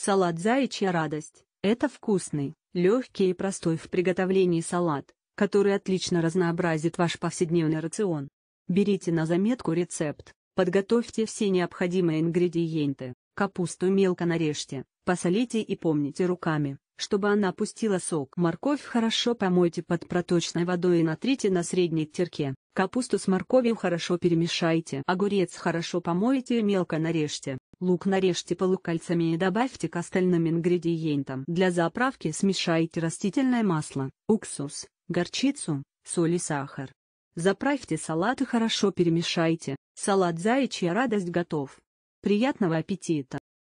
Салат «Заячья радость» – это вкусный, легкий и простой в приготовлении салат, который отлично разнообразит ваш повседневный рацион. Берите на заметку рецепт, подготовьте все необходимые ингредиенты, капусту мелко нарежьте, посолите и помните руками, чтобы она пустила сок. Морковь хорошо помойте под проточной водой и натрите на средней терке. Капусту с морковью хорошо перемешайте. Огурец хорошо помойте и мелко нарежьте. Лук нарежьте полукольцами и добавьте к остальным ингредиентам. Для заправки смешайте растительное масло, уксус, горчицу, соль и сахар. Заправьте салат и хорошо перемешайте. Салат «Заячья радость» готов. Приятного аппетита!